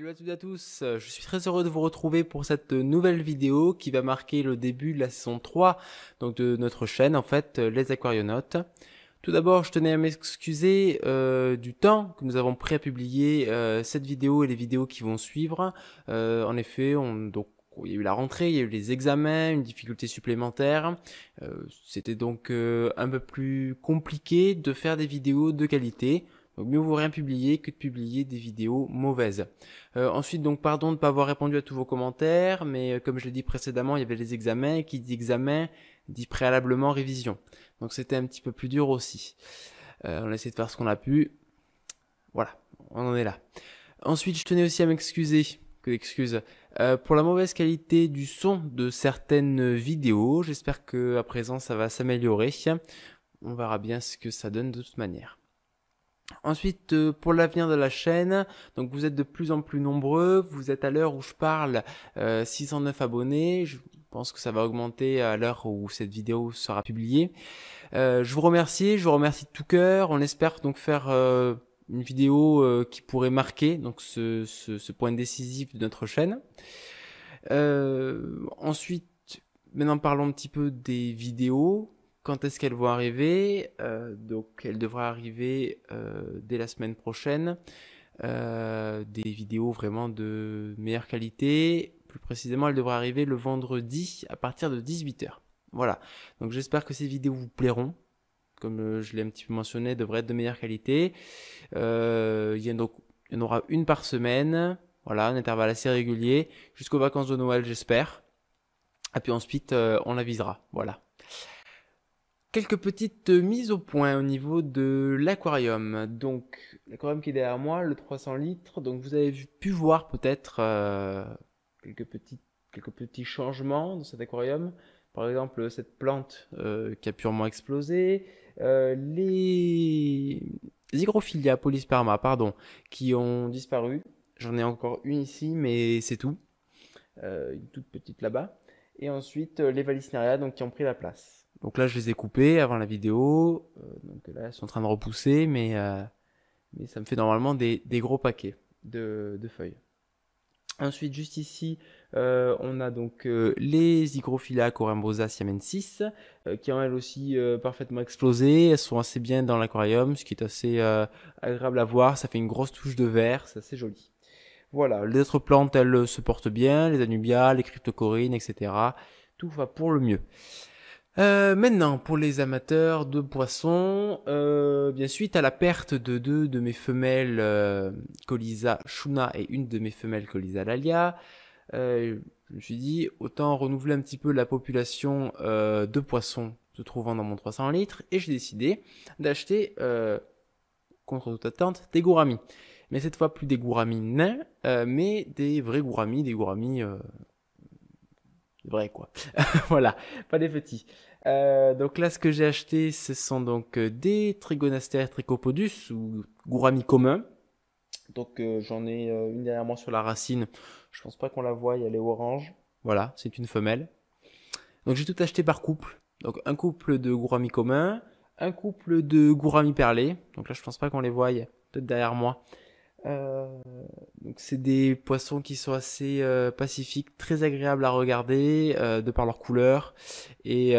Salut à toutes et à tous, je suis très heureux de vous retrouver pour cette nouvelle vidéo qui va marquer le début de la saison 3 donc de notre chaîne en fait, les Aquarionautes. Tout d'abord, je tenais à m'excuser euh, du temps que nous avons pris à publier euh, cette vidéo et les vidéos qui vont suivre. Euh, en effet, donc, il y a eu la rentrée, il y a eu les examens, une difficulté supplémentaire. C'était donc un peu plus compliqué de faire des vidéos de qualité. Donc mieux vaut rien publier que de publier des vidéos mauvaises. Euh, ensuite, donc pardon de ne pas avoir répondu à tous vos commentaires, mais euh, comme je l'ai dit précédemment, il y avait les examens, qui dit examen dit préalablement révision. Donc c'était un petit peu plus dur aussi. Euh, on a essayé de faire ce qu'on a pu. Voilà, on en est là. Ensuite, je tenais aussi à m'excuser, que d'excuses, pour la mauvaise qualité du son de certaines vidéos. J'espère que à présent ça va s'améliorer. On verra bien ce que ça donne de toute manière. Ensuite, euh, pour l'avenir de la chaîne, donc vous êtes de plus en plus nombreux, vous êtes à l'heure où je parle 609 euh, abonnés, je pense que ça va augmenter à l'heure où cette vidéo sera publiée. Euh, je vous remercie, je vous remercie de tout cœur, on espère donc faire une vidéo qui pourrait marquer donc ce, ce, point décisif de notre chaîne. ensuite, maintenant parlons un petit peu des vidéos. Quand est-ce qu'elles vont arriver euh, Donc, elle devraient arriver euh, dès la semaine prochaine. Euh, des vidéos vraiment de meilleure qualité. Plus précisément, elle devrait arriver le vendredi à partir de 18h. Voilà. Donc, j'espère que ces vidéos vous plairont comme je l'ai un petit peu mentionné, devraient être de meilleure qualité. il, y en aura une par semaine, voilà, un intervalle assez régulier, jusqu'aux vacances de Noël, j'espère. Et puis ensuite, on on visera. voilà. Quelques petites euh, mises au point au niveau de l'aquarium. Donc, l'aquarium qui est derrière moi, le 300 litres. Donc, vous avez pu voir peut-être euh, quelques, petits, quelques petits changements dans cet aquarium. Par exemple, cette plante euh, qui a purement explosé. les Hygrophilia polysperma, pardon, qui ont disparu. J'en ai encore une ici, mais c'est tout. une toute petite là-bas. Et ensuite, les valisneria donc qui ont pris la place. Donc là, je les ai coupées avant la vidéo. Euh, donc là, elles sont en train de repousser, mais, euh, mais ça me fait normalement des, gros paquets de, feuilles. Ensuite, juste ici, euh, on a donc les Hygrophila corymbosa siamensis, qui ont elles aussi parfaitement explosé. Elles sont assez bien dans l'aquarium, ce qui est assez agréable à voir. Ça fait une grosse touche de vert, c'est assez joli. Voilà, les autres plantes, elles se portent bien, les anubias, les cryptocorines, etc. Tout va pour le mieux. Euh, maintenant, pour les amateurs de poissons, euh, bien suite à la perte de deux de mes femelles euh, Colisa Shuna et une de mes femelles Colisa Lalia, je me suis dit autant renouveler un petit peu la population de poissons se trouvant dans mon 300 litres et j'ai décidé d'acheter contre toute attente des gouramis. Mais cette fois plus des gouramis nains, mais des vrais gouramis, des gouramis vrai quoi. voilà, pas des petits. Euh, donc là, ce que j'ai acheté, ce sont donc euh, des Trigonaster tricopodus ou gourami communs. Donc euh, j'en ai une derrière moi sur la racine. Je pense pas qu'on la voie, elle est orange. Voilà, c'est une femelle. Donc j'ai tout acheté par couple. Donc un couple de gourami communs, un couple de gourami perlés. Donc là, je pense pas qu'on les voie, peut-être derrière moi. Euh, donc c'est des poissons qui sont assez euh, pacifiques, très agréables à regarder euh, de par leur couleur et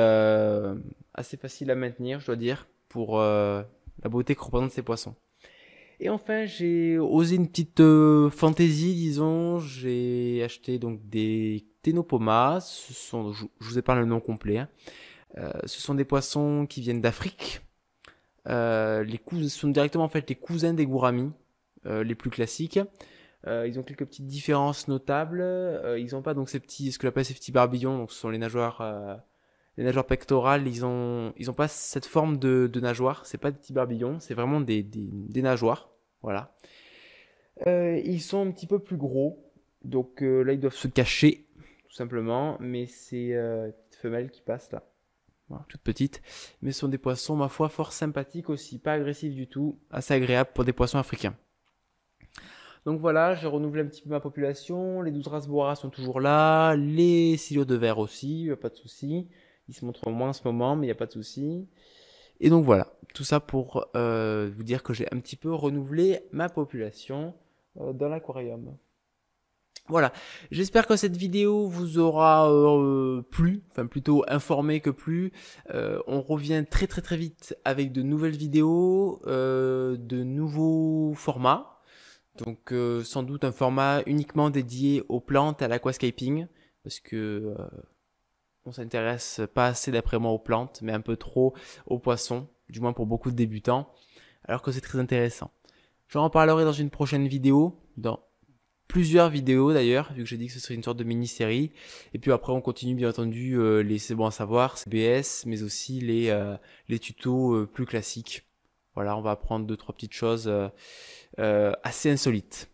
assez faciles à maintenir, je dois dire, pour la beauté que représentent ces poissons. Et enfin, j'ai osé une petite fantaisie, disons. J'ai acheté donc des Tenopomas. Ce sont, je, vous ai parlé le nom complet. Hein. ce sont des poissons qui viennent d'Afrique. Euh, les cousins, sont directement en fait les cousins des gouramis. Euh, les plus classiques. Euh, ils ont quelques petites différences notables. Euh, ils n'ont pas donc ces petits, ce que j'appelle ces petits barbillons, ce sont les nageoires, les nageoires pectorales. Ils ont, ils ont pas cette forme de, nageoire nageoires. C'est pas des petits barbillons, c'est vraiment des, nageoires, voilà. ils sont un petit peu plus gros, donc là ils doivent se cacher tout simplement, mais c'est euh, femelle femelles qui passe là. Voilà, toutes petites. Mais ce sont des poissons, ma foi, fort sympathiques aussi, pas agressifs du tout, assez agréables pour des poissons africains. Donc voilà, j'ai renouvelé un petit peu ma population. Les 12 races sont toujours là. Les silos de verre aussi, pas de souci. Ils se montrent moins en ce moment, mais il n'y a pas de souci. Et donc voilà, tout ça pour euh, vous dire que j'ai un petit peu renouvelé ma population euh, dans l'aquarium. Voilà, j'espère que cette vidéo vous aura euh, plu, enfin plutôt informé que plu. on revient très très très vite avec de nouvelles vidéos, de nouveaux formats donc euh, sans doute un format uniquement dédié aux plantes à l'aquascaping, parce que euh, on s'intéresse pas assez d'après moi aux plantes, mais un peu trop aux poissons, du moins pour beaucoup de débutants, alors que c'est très intéressant. J'en reparlerai dans une prochaine vidéo, dans plusieurs vidéos d'ailleurs, vu que j'ai dit que ce serait une sorte de mini-série. Et puis après, on continue bien entendu euh, les C'est bon à savoir, CBS, mais aussi les, les tutos plus classiques. Voilà, on va apprendre deux, trois petites choses euh, euh, assez insolites.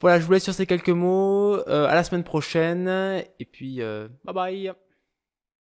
Voilà, je vous laisse sur ces quelques mots. Euh, à la semaine prochaine. Et puis, bye bye.